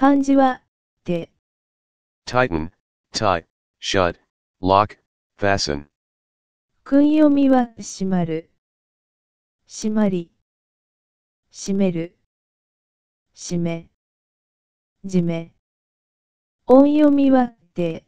漢字は、て。tighten, tie, shut, lock, fasten. 訓読みは、閉まる。閉まり。閉める。閉め。じめ。音読みは、て。